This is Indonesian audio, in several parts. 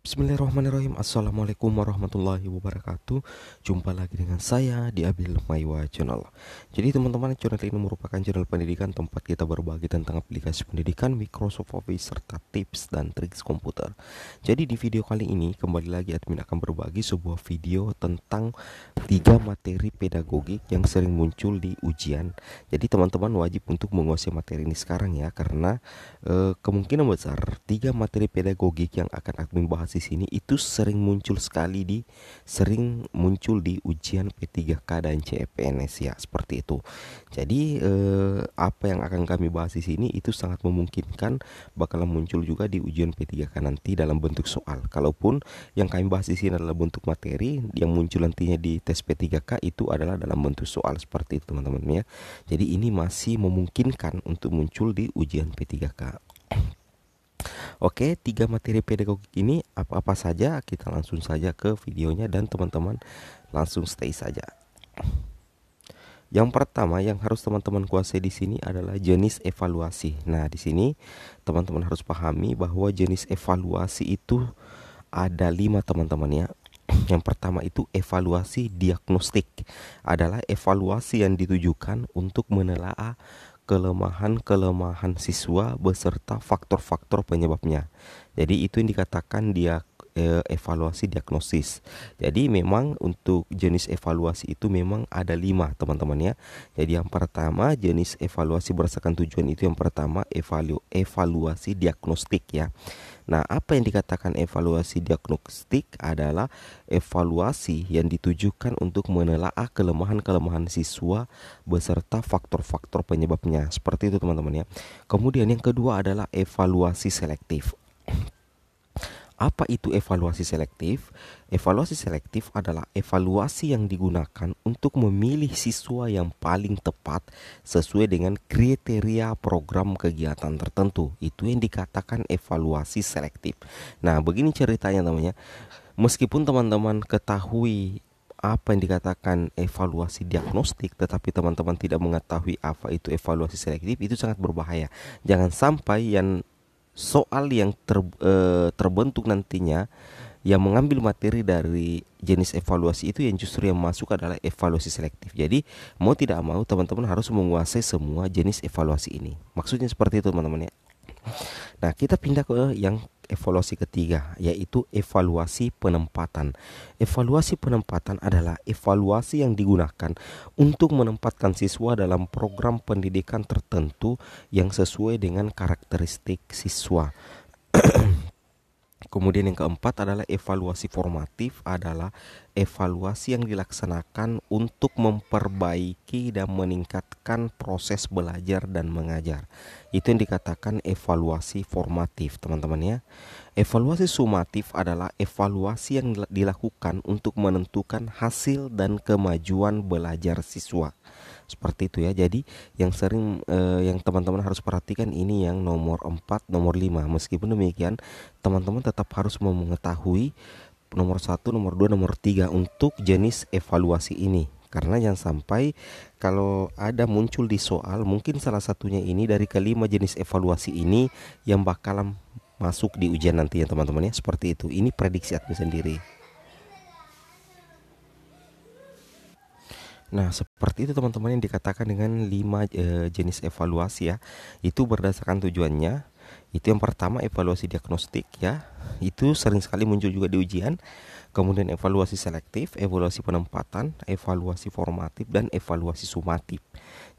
Bismillahirrahmanirrahim Assalamualaikum warahmatullahi wabarakatuh Jumpa lagi dengan saya di Abil Maiwa Channel Jadi teman-teman channel ini merupakan channel pendidikan Tempat kita berbagi tentang aplikasi pendidikan Microsoft Office Serta tips dan trik komputer Jadi di video kali ini kembali lagi admin akan berbagi sebuah video Tentang tiga materi pedagogik yang sering muncul di ujian Jadi teman-teman wajib untuk menguasai materi ini sekarang ya Karena eh, kemungkinan besar tiga materi pedagogik yang akan admin bahas transaksi sini itu sering muncul sekali di sering muncul di ujian P3K dan CPNS ya seperti itu. Jadi eh, apa yang akan kami bahas di sini itu sangat memungkinkan bakalan muncul juga di ujian P3K nanti dalam bentuk soal. Kalaupun yang kami bahas di sini adalah bentuk materi yang muncul nantinya di tes P3K itu adalah dalam bentuk soal seperti itu teman-teman ya. Jadi ini masih memungkinkan untuk muncul di ujian P3K. Oke, tiga materi pedagogik ini apa-apa saja, kita langsung saja ke videonya dan teman-teman langsung stay saja. Yang pertama yang harus teman-teman kuasai di sini adalah jenis evaluasi. Nah, di sini teman-teman harus pahami bahwa jenis evaluasi itu ada lima teman-teman ya. Yang pertama itu evaluasi diagnostik adalah evaluasi yang ditujukan untuk menelaah kelemahan-kelemahan siswa beserta faktor-faktor penyebabnya. Jadi itu yang dikatakan dia evaluasi diagnosis. Jadi memang untuk jenis evaluasi itu memang ada lima teman-teman ya. Jadi yang pertama jenis evaluasi berdasarkan tujuan itu yang pertama evalu evaluasi diagnostik ya. Nah, apa yang dikatakan evaluasi diagnostik adalah evaluasi yang ditujukan untuk menelaah kelemahan-kelemahan siswa beserta faktor-faktor penyebabnya. Seperti itu teman-teman ya. Kemudian yang kedua adalah evaluasi selektif. Apa itu evaluasi selektif? Evaluasi selektif adalah evaluasi yang digunakan untuk memilih siswa yang paling tepat sesuai dengan kriteria program kegiatan tertentu. Itu yang dikatakan evaluasi selektif. Nah, begini ceritanya namanya. Meskipun teman-teman ketahui apa yang dikatakan evaluasi diagnostik tetapi teman-teman tidak mengetahui apa itu evaluasi selektif itu sangat berbahaya. Jangan sampai yang soal yang ter, e, terbentuk nantinya yang mengambil materi dari jenis evaluasi itu yang justru yang masuk adalah evaluasi selektif. Jadi mau tidak mau teman-teman harus menguasai semua jenis evaluasi ini. Maksudnya seperti itu teman-teman ya. Nah kita pindah ke yang evaluasi ketiga, yaitu evaluasi penempatan. Evaluasi penempatan adalah evaluasi yang digunakan untuk menempatkan siswa dalam program pendidikan tertentu yang sesuai dengan karakteristik siswa. Kemudian yang keempat adalah evaluasi formatif adalah evaluasi yang dilaksanakan untuk memperbaiki dan meningkatkan proses belajar dan mengajar. Itu yang dikatakan evaluasi formatif, teman-teman ya. Evaluasi sumatif adalah evaluasi yang dilakukan untuk menentukan hasil dan kemajuan belajar siswa. Seperti itu ya. Jadi yang sering eh, yang teman-teman harus perhatikan ini yang nomor 4, nomor 5. Meskipun demikian, teman-teman tetap harus mengetahui nomor satu, nomor dua, nomor tiga untuk jenis evaluasi ini. Karena yang sampai kalau ada muncul di soal mungkin salah satunya ini dari kelima jenis evaluasi ini yang bakal masuk di ujian nantinya teman-teman ya seperti itu. Ini prediksi admin sendiri. Nah, seperti itu teman-teman yang dikatakan dengan lima e, jenis evaluasi ya. Itu berdasarkan tujuannya, itu yang pertama evaluasi diagnostik ya. Itu sering sekali muncul juga di ujian. Kemudian evaluasi selektif, evaluasi penempatan, evaluasi formatif dan evaluasi sumatif.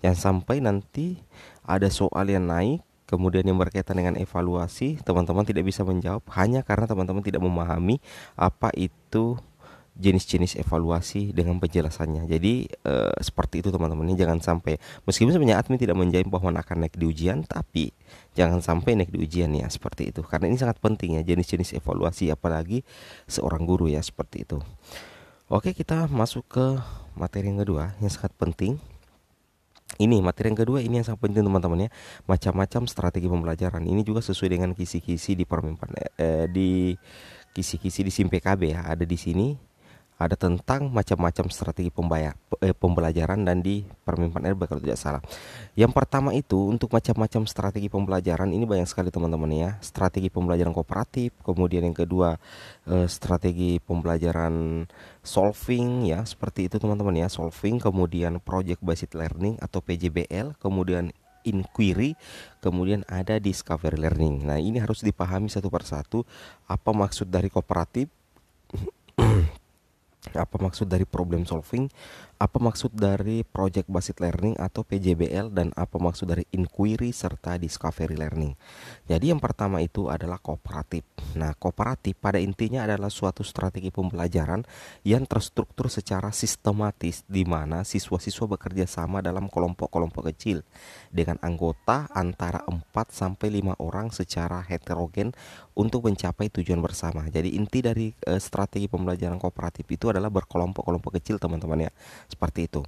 Yang sampai nanti ada soal yang naik kemudian yang berkaitan dengan evaluasi teman-teman tidak bisa menjawab hanya karena teman-teman tidak memahami apa itu jenis-jenis evaluasi dengan penjelasannya. Jadi e, seperti itu teman-teman, jangan sampai meskipun sebenarnya admin tidak menjamin pohon akan naik di ujian, tapi jangan sampai naik di ujian ya seperti itu. Karena ini sangat penting ya jenis-jenis evaluasi apalagi seorang guru ya seperti itu. Oke, kita masuk ke materi yang kedua yang sangat penting. Ini materi yang kedua ini yang sangat penting teman-teman ya. Macam-macam strategi pembelajaran. Ini juga sesuai dengan kisi-kisi di permimpan eh, di kisi-kisi di SIM PKB ya. Ada di sini ada tentang macam-macam strategi pembayar, eh, pembelajaran dan di Permimpan RB kalau tidak salah. Yang pertama itu untuk macam-macam strategi pembelajaran ini banyak sekali teman-teman ya. Strategi pembelajaran kooperatif, kemudian yang kedua eh, strategi pembelajaran solving ya, seperti itu teman-teman ya, solving, kemudian project based learning atau PJBL, kemudian inquiry, kemudian ada discovery learning. Nah, ini harus dipahami satu persatu apa maksud dari kooperatif apa maksud dari problem solving apa maksud dari Project Based Learning atau PJBL dan apa maksud dari inquiry serta discovery learning. Jadi yang pertama itu adalah kooperatif. Nah, kooperatif pada intinya adalah suatu strategi pembelajaran yang terstruktur secara sistematis di mana siswa-siswa bekerja sama dalam kelompok-kelompok kecil dengan anggota antara 4 sampai 5 orang secara heterogen untuk mencapai tujuan bersama. Jadi inti dari uh, strategi pembelajaran kooperatif itu adalah berkelompok-kelompok kecil teman-teman ya seperti itu.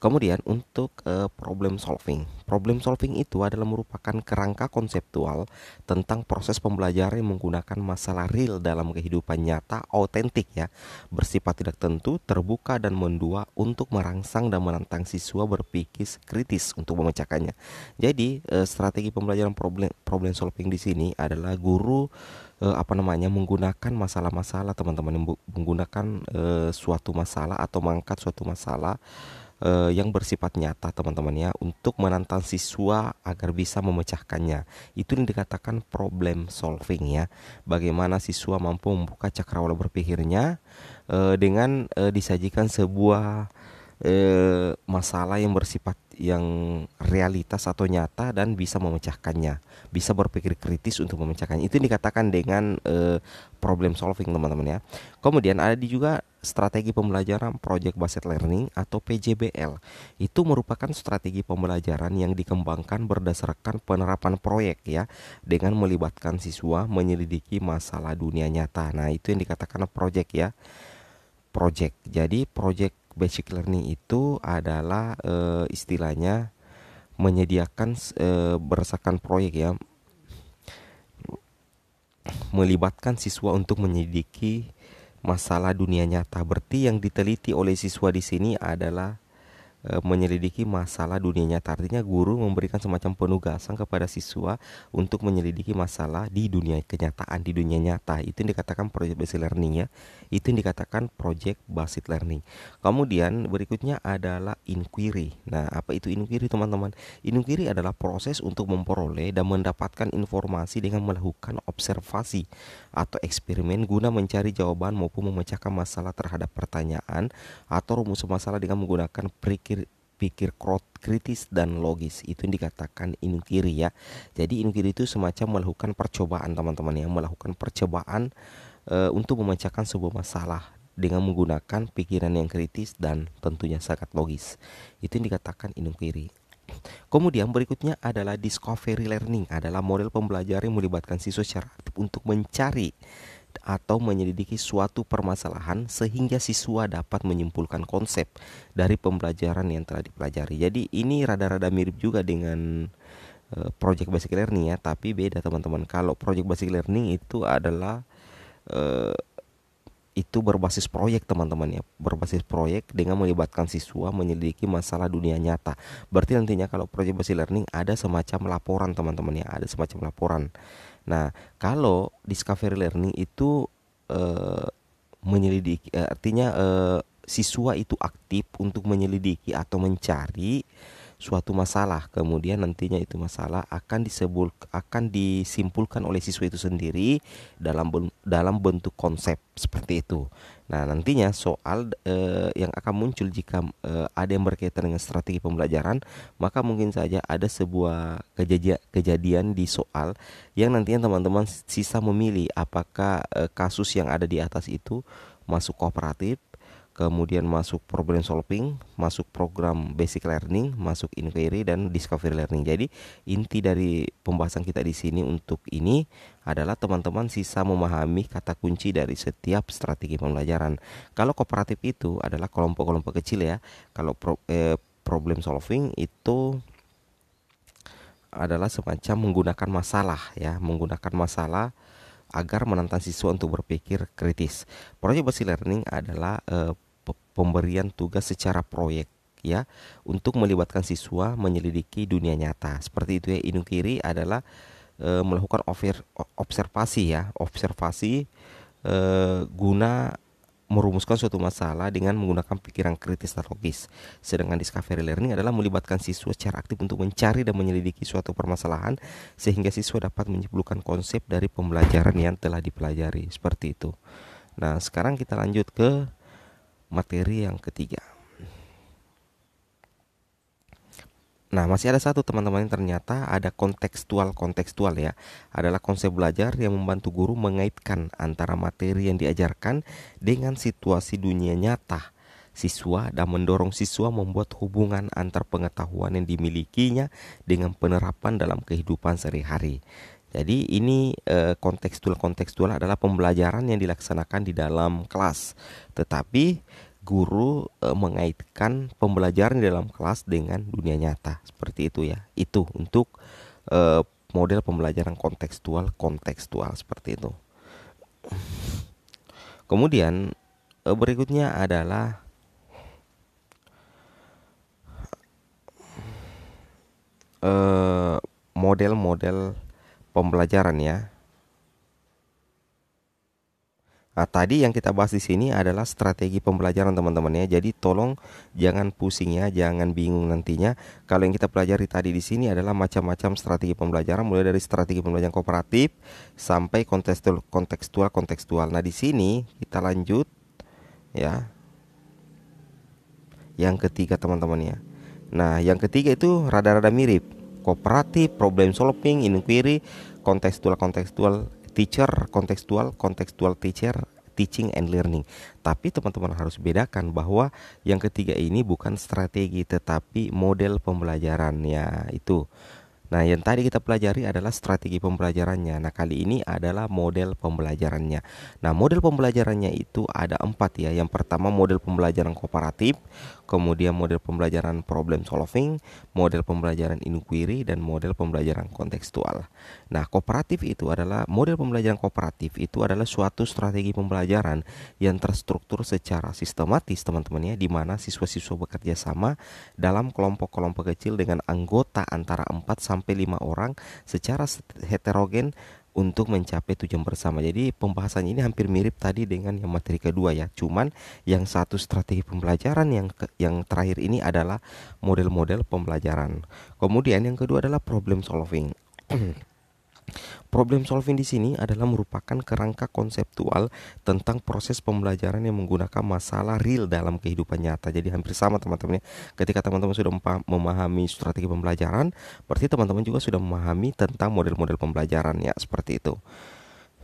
Kemudian untuk uh, problem solving. Problem solving itu adalah merupakan kerangka konseptual tentang proses pembelajaran yang menggunakan masalah real dalam kehidupan nyata autentik ya, bersifat tidak tentu, terbuka dan mendua untuk merangsang dan menantang siswa berpikir kritis untuk memecahkannya. Jadi, uh, strategi pembelajaran problem problem solving di sini adalah guru uh, apa namanya menggunakan masalah-masalah teman-teman menggunakan uh, suatu masalah atau mengangkat suatu masalah uh, yang bersifat nyata teman-teman ya untuk menantang siswa agar bisa memecahkannya itu yang dikatakan problem solving ya bagaimana siswa mampu membuka cakrawala berpikirnya uh, dengan uh, disajikan sebuah eh, masalah yang bersifat yang realitas atau nyata dan bisa memecahkannya, bisa berpikir kritis untuk memecahkannya. Itu dikatakan dengan eh, problem solving teman-teman ya. Kemudian ada juga strategi pembelajaran project based learning atau PJBL. Itu merupakan strategi pembelajaran yang dikembangkan berdasarkan penerapan proyek ya dengan melibatkan siswa menyelidiki masalah dunia nyata. Nah, itu yang dikatakan project ya project. Jadi project basic learning itu adalah e, istilahnya menyediakan e, berdasarkan proyek ya melibatkan siswa untuk menyelidiki masalah dunia nyata. Berarti yang diteliti oleh siswa di sini adalah E, menyelidiki masalah dunia nyata. Artinya guru memberikan semacam penugasan kepada siswa untuk menyelidiki masalah di dunia kenyataan, di dunia nyata. Itu yang dikatakan project based learning ya. Itu yang dikatakan project based learning. Kemudian berikutnya adalah inquiry. Nah, apa itu inquiry teman-teman? Inquiry adalah proses untuk memperoleh dan mendapatkan informasi dengan melakukan observasi atau eksperimen guna mencari jawaban maupun memecahkan masalah terhadap pertanyaan atau rumus masalah dengan menggunakan pikir pikir kritis dan logis itu yang dikatakan inkiri ya jadi inkiri itu semacam melakukan percobaan teman-teman ya melakukan percobaan e, untuk memecahkan sebuah masalah dengan menggunakan pikiran yang kritis dan tentunya sangat logis itu yang dikatakan inkiri Kemudian berikutnya adalah discovery learning, adalah model pembelajaran yang melibatkan siswa secara aktif untuk mencari atau menyelidiki suatu permasalahan sehingga siswa dapat menyimpulkan konsep dari pembelajaran yang telah dipelajari. Jadi ini rada-rada mirip juga dengan eh, project basic learning ya, tapi beda teman-teman. Kalau project basic learning itu adalah eh, itu berbasis proyek teman-teman ya berbasis proyek dengan melibatkan siswa menyelidiki masalah dunia nyata berarti nantinya kalau proyek based learning ada semacam laporan teman-teman ya ada semacam laporan nah kalau discovery learning itu eh, menyelidiki eh, artinya eh, siswa itu aktif untuk menyelidiki atau mencari suatu masalah kemudian nantinya itu masalah akan disebut akan disimpulkan oleh siswa itu sendiri dalam dalam bentuk konsep seperti itu. Nah, nantinya soal eh, yang akan muncul jika eh, ada yang berkaitan dengan strategi pembelajaran, maka mungkin saja ada sebuah kejadian kejadian di soal yang nantinya teman-teman sisa memilih apakah eh, kasus yang ada di atas itu masuk kooperatif kemudian masuk problem solving, masuk program basic learning, masuk inquiry dan discovery learning. Jadi inti dari pembahasan kita di sini untuk ini adalah teman-teman sisa memahami kata kunci dari setiap strategi pembelajaran. Kalau kooperatif itu adalah kelompok-kelompok kecil ya. Kalau pro, eh, problem solving itu adalah semacam menggunakan masalah ya, menggunakan masalah agar menantang siswa untuk berpikir kritis. Proyek based learning adalah e, pemberian tugas secara proyek ya untuk melibatkan siswa menyelidiki dunia nyata. Seperti itu ya Inung Kiri adalah e, melakukan observasi ya, observasi e, guna merumuskan suatu masalah dengan menggunakan pikiran kritis dan logis. Sedangkan discovery learning adalah melibatkan siswa secara aktif untuk mencari dan menyelidiki suatu permasalahan sehingga siswa dapat menyimpulkan konsep dari pembelajaran yang telah dipelajari. Seperti itu. Nah, sekarang kita lanjut ke materi yang ketiga. Nah, masih ada satu teman-teman yang ternyata ada kontekstual-kontekstual ya. Adalah konsep belajar yang membantu guru mengaitkan antara materi yang diajarkan dengan situasi dunia nyata siswa dan mendorong siswa membuat hubungan antar pengetahuan yang dimilikinya dengan penerapan dalam kehidupan sehari-hari. Jadi ini eh, kontekstual kontekstual adalah pembelajaran yang dilaksanakan di dalam kelas. Tetapi guru e, mengaitkan pembelajaran dalam kelas dengan dunia nyata seperti itu ya itu untuk e, model pembelajaran kontekstual kontekstual seperti itu kemudian e, berikutnya adalah model-model pembelajaran ya Nah, tadi yang kita bahas di sini adalah strategi pembelajaran teman-teman ya. Jadi tolong jangan pusing ya, jangan bingung nantinya. Kalau yang kita pelajari tadi di sini adalah macam-macam strategi pembelajaran mulai dari strategi pembelajaran kooperatif sampai kontekstual kontekstual kontekstual. Nah, di sini kita lanjut ya. Yang ketiga teman-teman ya. Nah, yang ketiga itu rada-rada mirip. Kooperatif, problem solving, inquiry, kontekstual kontekstual teacher kontekstual kontekstual teacher teaching and learning. Tapi teman-teman harus bedakan bahwa yang ketiga ini bukan strategi tetapi model pembelajaran ya itu. Nah, yang tadi kita pelajari adalah strategi pembelajarannya. Nah, kali ini adalah model pembelajarannya. Nah, model pembelajarannya itu ada empat ya. Yang pertama model pembelajaran kooperatif, kemudian model pembelajaran problem solving, model pembelajaran inquiry, dan model pembelajaran kontekstual. Nah, kooperatif itu adalah model pembelajaran kooperatif itu adalah suatu strategi pembelajaran yang terstruktur secara sistematis, teman-teman ya, di mana siswa-siswa bekerja sama dalam kelompok-kelompok kecil dengan anggota antara 4 sampai sampai 5 orang secara heterogen untuk mencapai tujuan bersama. Jadi pembahasan ini hampir mirip tadi dengan yang materi kedua ya. Cuman yang satu strategi pembelajaran yang ke, yang terakhir ini adalah model-model pembelajaran. Kemudian yang kedua adalah problem solving. Problem solving di sini adalah merupakan kerangka konseptual tentang proses pembelajaran yang menggunakan masalah real dalam kehidupan nyata. Jadi hampir sama teman-teman ya. Ketika teman-teman sudah memahami strategi pembelajaran, berarti teman-teman juga sudah memahami tentang model-model pembelajaran ya, seperti itu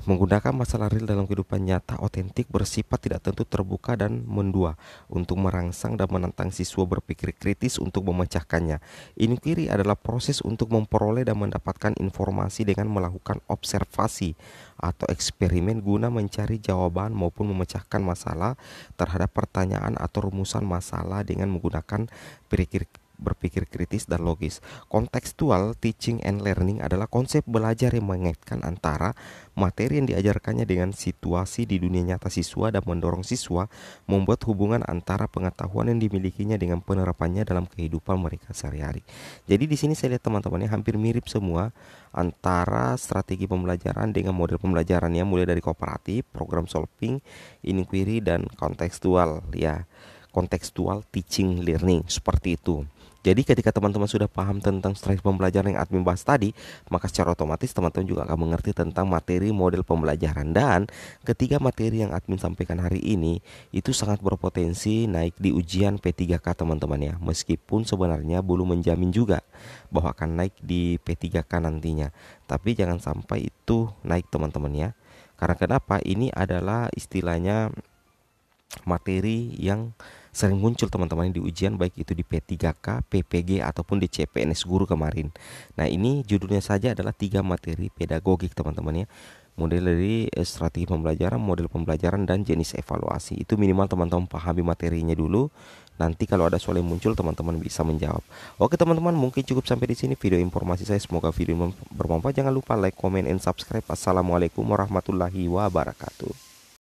menggunakan masalah real dalam kehidupan nyata otentik bersifat tidak tentu terbuka dan mendua untuk merangsang dan menantang siswa berpikir kritis untuk memecahkannya. Inquiry adalah proses untuk memperoleh dan mendapatkan informasi dengan melakukan observasi atau eksperimen guna mencari jawaban maupun memecahkan masalah terhadap pertanyaan atau rumusan masalah dengan menggunakan pikir berpikir kritis dan logis. Kontekstual teaching and learning adalah konsep belajar yang mengaitkan antara materi yang diajarkannya dengan situasi di dunia nyata siswa dan mendorong siswa membuat hubungan antara pengetahuan yang dimilikinya dengan penerapannya dalam kehidupan mereka sehari-hari. Jadi di sini saya lihat teman-temannya hampir mirip semua antara strategi pembelajaran dengan model pembelajarannya mulai dari kooperatif, program solving, inquiry dan kontekstual ya kontekstual teaching learning seperti itu. Jadi ketika teman-teman sudah paham tentang strategi pembelajaran yang admin bahas tadi, maka secara otomatis teman-teman juga akan mengerti tentang materi model pembelajaran dan ketiga materi yang admin sampaikan hari ini itu sangat berpotensi naik di ujian P3K teman-teman ya. Meskipun sebenarnya belum menjamin juga bahwa akan naik di P3K nantinya. Tapi jangan sampai itu naik teman-teman ya. Karena kenapa? Ini adalah istilahnya materi yang sering muncul teman-teman di ujian baik itu di P3K, PPG ataupun di CPNS guru kemarin. Nah, ini judulnya saja adalah tiga materi pedagogik teman-teman ya. Model dari eh, strategi pembelajaran, model pembelajaran dan jenis evaluasi. Itu minimal teman-teman pahami materinya dulu. Nanti kalau ada soal yang muncul teman-teman bisa menjawab. Oke teman-teman, mungkin cukup sampai di sini video informasi saya. Semoga video bermanfaat. Jangan lupa like, comment and subscribe. Assalamualaikum warahmatullahi wabarakatuh.